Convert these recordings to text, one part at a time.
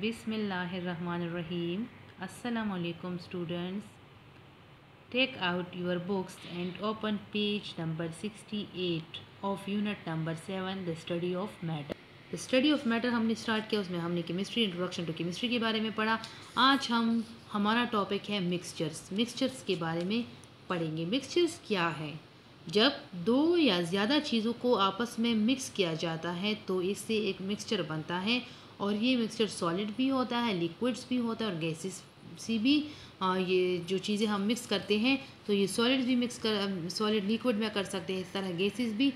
बिसमीम असलकुम students take out your books and open page number sixty eight of unit number seven the study of matter the study of matter हमने start किया उसमें हमने chemistry introduction to chemistry के बारे में पढ़ा आज हम हमारा टॉपिक है मिक्सचर्स मिक्सचर्स के बारे में पढ़ेंगे मिक्सचर्स क्या है जब दो या ज़्यादा चीज़ों को आपस में मिक्स किया जाता है तो इससे एक मिक्सचर बनता है और ये मिक्सचर सॉलिड भी होता है लिक्विड्स भी होता है और गैसेस सी भी आ, ये जो चीज़ें हम मिक्स करते हैं तो ये सॉलिड भी मिक्स कर सॉलिड लिक्विड में कर सकते हैं इस तरह गैसेस भी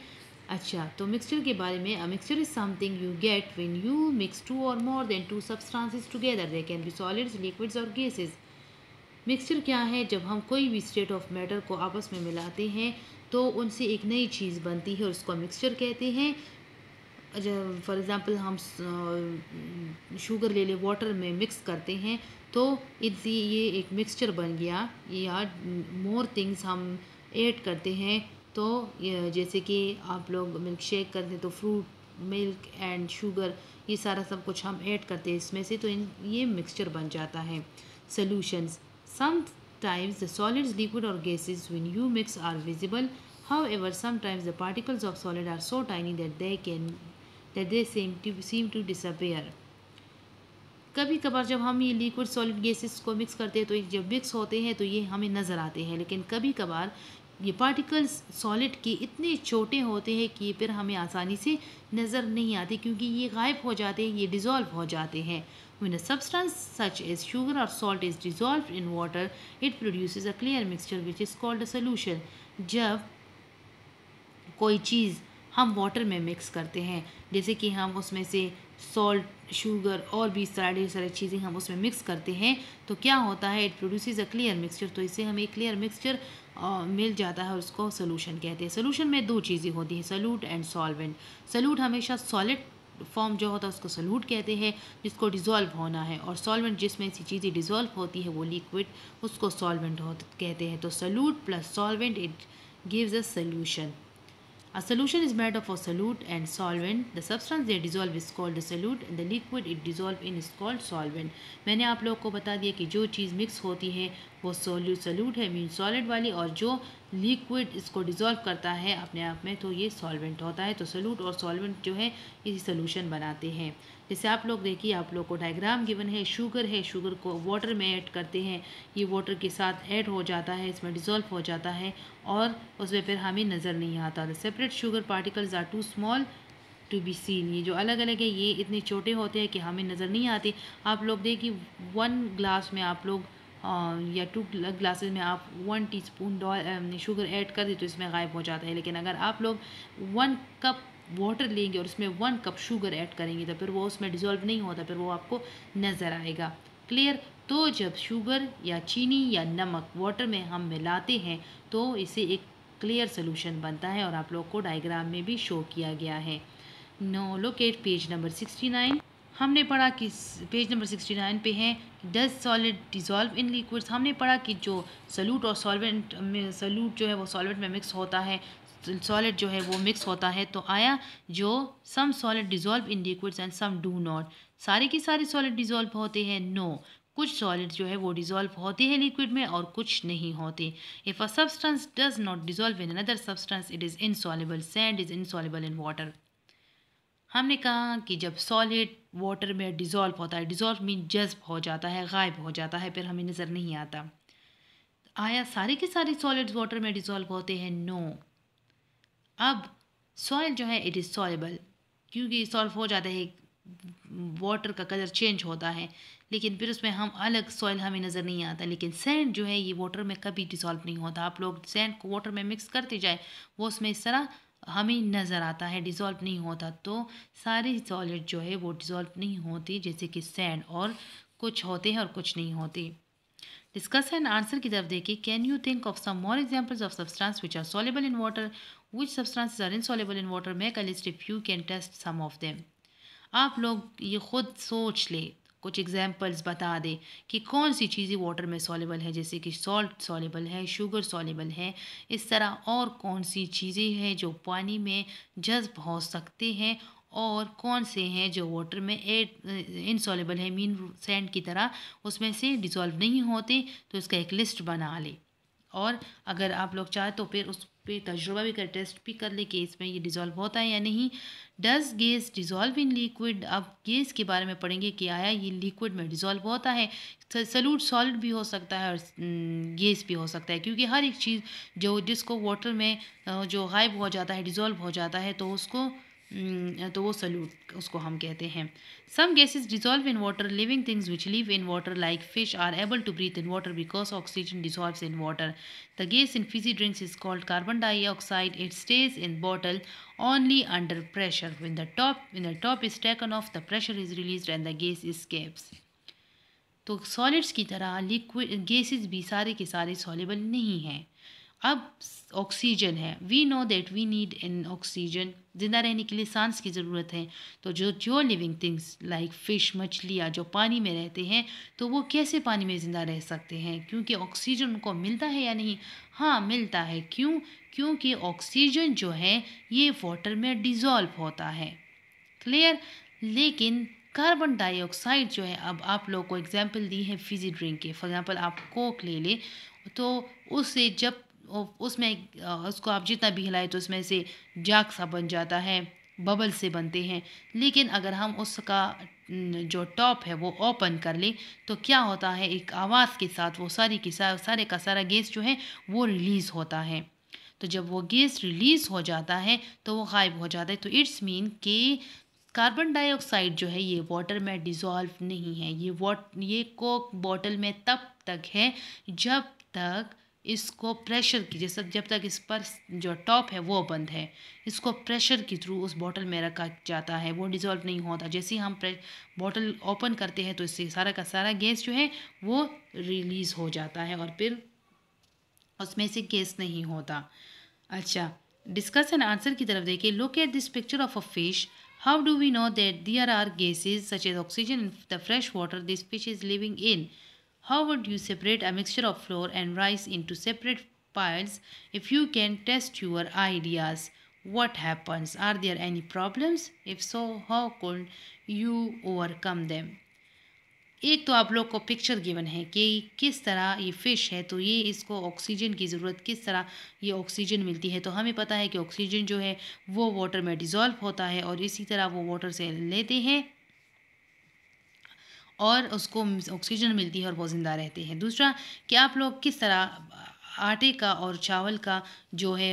अच्छा तो मिक्सचर के बारे में mixture is something you get when you mix two or more than two substances together they can be solids liquids or gases mixture क्या है जब हम कोई भी स्टेट ऑफ मैटर को आपस में मिलाते हैं तो उनसे एक नई चीज़ बनती है और उसको मिक्सचर कहते हैं फॉर एग्ज़ाम्पल हम शुगर ले लें वाटर में मिक्स करते हैं तो इससे ये एक मिक्सचर बन गया या मोर थिंग्स हम ऐड करते हैं तो जैसे कि आप लोग मिल्क शेक करते हैं तो फ्रूट मिल्क एंड शुगर ये सारा सब कुछ हम ऐड करते हैं इसमें से तो इन ये मिक्सचर बन जाता है द सॉलिड्स लिक्विड और gases when you mix are visible however sometimes the particles of solid are so tiny that they can that they seem to seem to disappear कभी कभार जब हम ये liquid solid gases को mix करते हैं तो जब मिक्स होते हैं तो ये हमें नज़र आते हैं लेकिन कभी कभार ये पार्टिकल्स सॉलिड के इतने छोटे होते हैं कि फिर हमें आसानी से नज़र नहीं आते क्योंकि ये गायब हो जाते हैं ये डिज़ोल्व हो जाते हैं one substance such as sugar और salt is dissolve in water it produce a clear mixture which is called a solution जब कोई चीज़ हम वाटर में मिक्स करते हैं जैसे कि हम उसमें से सॉल्ट शुगर और भी सारा ढेर सारी चीज़ें हम उसमें मिक्स करते हैं तो क्या होता है it produces a clear mixture तो इससे हमें क्लियर मिक्सचर मिल जाता है और उसको सोलूशन कहते हैं सोलूशन में दो चीज़ें होती हैं सल्यूट एंड सॉल्वेंट सल्यूट हमेशा सॉलिड फॉर्म जो होता है उसको सल्यूट कहते हैं जिसको डिज़ोल्व होना है और सॉल्वेंट जिसमें सी चीज़ें डिज़ोल्व होती है वो लिक्विड उसको सॉल्वेंट कहते हैं तो solute plus solvent it gives a solution A solution is made up of solute and solvent. The substance they dissolve is called the solute and the liquid it dissolve in is called solvent. मैंने आप लोगों को बता दिया कि जो चीज़ mix होती है वो सोल्यू सल्यूट है मीन सॉलिड वाली और जो लिक्विड इसको डिज़ोल्व करता है अपने आप में तो ये सॉल्वेंट होता है तो सल्यूट और सॉल्वेंट जो है इसी सोल्यूशन बनाते हैं जैसे आप लोग देखिए आप लोग को डायग्राम गिवन है शुगर है शुगर को वाटर में ऐड करते हैं ये वाटर के साथ ऐड हो जाता है इसमें डिज़ोल्व हो जाता है और उसमें फिर हमें नज़र नहीं आता तो separate sugar particles are too small to be seen ये जो अलग अलग है ये इतने छोटे होते हैं कि हमें नज़र नहीं आते आप लोग देखिए वन ग्लास में आप लोग या टू ग्लासेस में आप वन टीस्पून शुगर ऐड कर दें तो इसमें गायब हो जाता है लेकिन अगर आप लोग वन कप वाटर लेंगे और उसमें वन कप शुगर ऐड करेंगे तो फिर वो उसमें डिज़ोल्व नहीं होता फिर वो आपको नज़र आएगा क्लियर तो जब शुगर या चीनी या नमक वाटर में हम मिलाते हैं तो इसे एक क्लियर सोलूशन बनता है और आप लोग को डाइग्राम में भी शो किया गया है now locate page number sixty nine हमने पढ़ा कि पेज नंबर सिक्सटी नाइन पे हैं does solid dissolve in liquids हमने पढ़ा कि जो सल्यूट और सॉल्वेंट सल्यूट जो है वो सॉल्वेंट में मिक्स होता है सॉलिड जो है वो मिक्स होता है तो आया जो some solid dissolve in liquids and some do not सारे के सारे सॉलिड डिजॉल्व होते हैं नो no. कुछ सॉलिड जो है वो डिज़ोल्व होते हैं लिक्विड में और कुछ नहीं होते if a substance does not dissolve in another substance it is insoluble sand is insoluble in water हमने कहा कि जब सॉलिड वाटर में डिज़ोल्व होता है डिज़ोल्व मीन जज्ब हो जाता है गायब हो जाता है फिर हमें नज़र नहीं आता आया सारे के सारे सॉलिड्स वाटर में डिज़ोल्व होते हैं नो अब सॉइल जो है इट इज़ सॉलेबल क्योंकि सॉल्व हो जाता है वाटर का कलर चेंज होता है लेकिन फिर उसमें हम अलग सॉइल हमें नज़र नहीं आता लेकिन सैंड जो है ये वाटर में कभी डिसॉल्व नहीं होता आप लोग सैंड को वाटर में मिक्स करते जाए वो उसमें इस तरह हमें नज़र आता है डिज़ोल्व नहीं होता तो सारे सॉलिड जो है वो डिज़ोल्व नहीं होती जैसे कि सैंड और कुछ होते हैं और कुछ नहीं होते डिस्कस एंड आंसर की तरफ देखिए can you think of some more examples of substance which are soluble in water which substances are insoluble in water make a list if you can test some of them आप लोग ये खुद सोच ले कुछ एग्जाम्पल्स बता दें कि कौन सी चीज़ें वाटर में सॉलेबल है जैसे कि सॉल्ट सॉलेबल है शुगर सॉलेबल है इस तरह और कौन सी चीज़ें हैं जो पानी में जज्ब हो सकते हैं और कौन से हैं जो वाटर में एड इनसॉलेबल है मीन सैंड की तरह उसमें से डिजॉल्व नहीं होते तो इसका एक लिस्ट बना लें और अगर आप लोग चाहें तो फिर उस पे तजुर्बा भी कर टेस्ट भी कर ले कि इसमें ये डिज़ोल्व होता है या नहीं does gas dissolve in liquid अब गैस के बारे में पढ़ेंगे कि आया ये लिक्विड में डिज़ोल्व होता है सलूट सॉलिड भी हो सकता है और गैस भी हो सकता है क्योंकि हर एक चीज़ जो जिसको वाटर में जो गायब हो जाता है डिज़ोल्व हो जाता है तो उसको हम्म, तो वो सल्यूट उसको हम कहते हैं some gases dissolve in water living things which live in water like fish are able to breathe in water because oxygen dissolves in water the gas in fizzy drinks is called carbon dioxide it stays in bottle under pressure pressure the top in the top is taken off the pressure is release and the gas is escapes तो solids की तरह liquid gases भी सारे के सारे soluble नहीं हैं अब ऑक्सीजन है we know that we need an oxygen ज़िंदा रहने के लिए सांस की ज़रूरत है तो जो जो लिविंग थिंग्स लाइक फ़िश मछलियाँ जो पानी में रहते हैं तो वो कैसे पानी में ज़िंदा रह सकते हैं क्योंकि ऑक्सीजन उनको मिलता है या नहीं हाँ मिलता है क्यों क्योंकि ऑक्सीजन जो है ये वाटर में डिज़ोल्व होता है क्लियर लेकिन कार्बन डाइऑक्साइड जो है अब आप लोग को एग्जाम्पल दी है फिजी ड्रिंक के फॉर एग्जाम्पल आप कोक ले लें तो उससे जब उसमें उसको आप जितना भी हिलाए तो उसमें से जाग सा बन जाता है बबल से बनते हैं लेकिन अगर हम उसका जो टॉप है वो ओपन कर लें तो क्या होता है एक आवाज़ के साथ वो सारी की सा, सारे का सारा गैस जो है वो रिलीज़ होता है तो जब वो गैस रिलीज़ हो जाता है तो वो गायब हो जाता है तो इट्स मीन के कार्बन डाइऑक्साइड जो है ये वाटर में डिज़ोल्व नहीं है ये वॉट ये कोक बॉटल में तब तक है जब तक इसको प्रेशर की जैसे जब तक इस पर जो टॉप है वो बंद है इसको प्रेशर के थ्रू उस बॉटल में रखा जाता है वो डिज़ोल्व नहीं होता जैसे ही हम बॉटल ओपन करते हैं तो इससे सारा का सारा गैस जो है वो रिलीज़ हो जाता है और फिर उसमें से गैस नहीं होता अच्छा डिस्कस एंड आंसर की तरफ देखिए look at this picture of a fish how do we know that there are gases such as oxygen in the fresh water this fish is living in How would you separate a mixture of flour and rice into separate piles if you can test your ideas? What happens? Are there any problems? If so, how could you overcome them? एक तो आप लोग को picture given है कि किस तरह ये फ़िश है तो ये इसको ऑक्सीजन की ज़रूरत किस तरह ये ऑक्सीजन मिलती है तो हमें पता है कि ऑक्सीजन जो है वो वाटर में डिज़ोल्व होता है और इसी तरह वो वाटर से लेते हैं और उसको ऑक्सीजन मिलती है और वो ज़िंदा रहते हैं दूसरा कि आप लोग किस तरह आटे का और चावल का जो है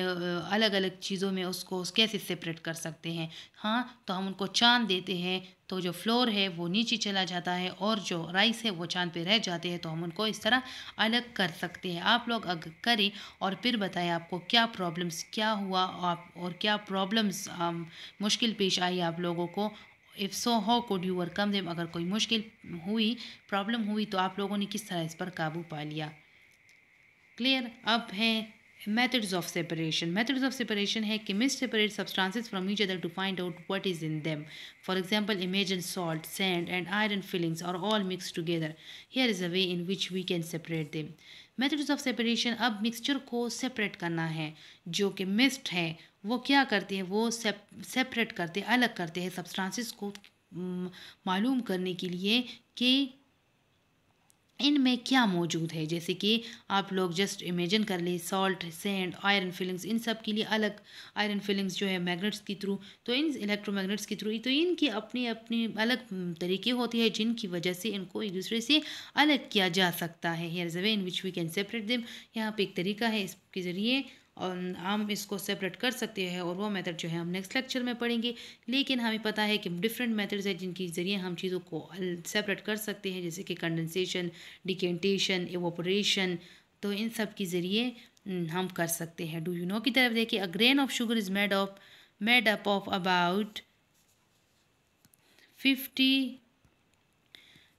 अलग अलग चीज़ों में उसको कैसे सेपरेट कर सकते हैं हाँ तो हम उनको चांद देते हैं तो जो फ्लोर है वो नीचे चला जाता है और जो राइस है वो चांद पे रह जाते हैं तो हम उनको इस तरह अलग कर सकते हैं आप लोग अगर करें और फिर बताएं आपको क्या प्रॉब्लम्स क्या हुआ आप और क्या प्रॉब्लम्स मुश्किल पेश आई आप लोगों को if so how could you overcome them अगर कोई मुश्किल हुई प्रॉब्लम हुई तो आप लोगों ने किस तरह इस पर काबू पा लिया क्लियर अब है methods of separation methods of separation है कि मिस separate substances from each other to find out what is in them for example imagine salt sand and iron filings और all mix together here is a way in which we can separate them methods of separation अब mixture को separate करना है जो कि missed है वो क्या करते हैं वो सेपरेट करते हैं अलग करते हैं सब्सटेंसेस को मालूम करने के लिए कि इनमें क्या मौजूद है जैसे कि आप लोग जस्ट इमेजिन कर ले सॉल्ट सेंड आयरन फिलिंग्स इन सब के लिए अलग आयरन फिलिंग्स जो है मैग्नेट्स के थ्रू तो इन इलेक्ट्रोमैग्नेट्स के थ्रू तो इनके अपने अपने अलग तरीके होते हैं जिनकी वजह से इनको एक दूसरे से अलग किया जा सकता है here is a way in which we can separate them यहाँ पर एक तरीका है इसके ज़रिए और हम इसको सेपरेट कर सकते हैं और वो मेथड जो है हम नेक्स्ट लेक्चर में पढ़ेंगे लेकिन हमें पता है कि डिफरेंट मेथड्स हैं जिनके ज़रिए हम चीज़ों को सेपरेट कर सकते हैं जैसे कि कंडेंसेशन डिकेंटेशन एवोपोरेशन तो इन सब के ज़रिए हम कर सकते हैं डू यू नो की तरफ देखिए a grain of sugar is made of made up of about fifty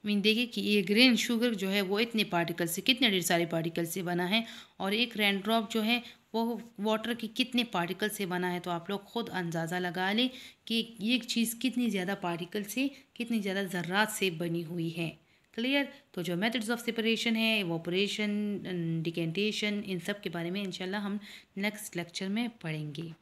mean देखिए कि ये ग्रेन शुगर जो है वो इतने पार्टिकल से कितने ढेर सारे पार्टिकल से बना है और एक रेन ड्रॉप जो है वो वाटर के कितने पार्टिकल से बना है तो आप लोग ख़ुद अंदाज़ा लगा लें कि ये चीज़ कितनी ज़्यादा पार्टिकल से कितनी ज़्यादा ज़रात से बनी हुई है क्लियर तो जो मेथड्स ऑफ सेपरेशन है ऑपरेशन डिकेंटेशन इन सब के बारे में इंशाल्लाह हम नेक्स्ट लेक्चर में पढ़ेंगे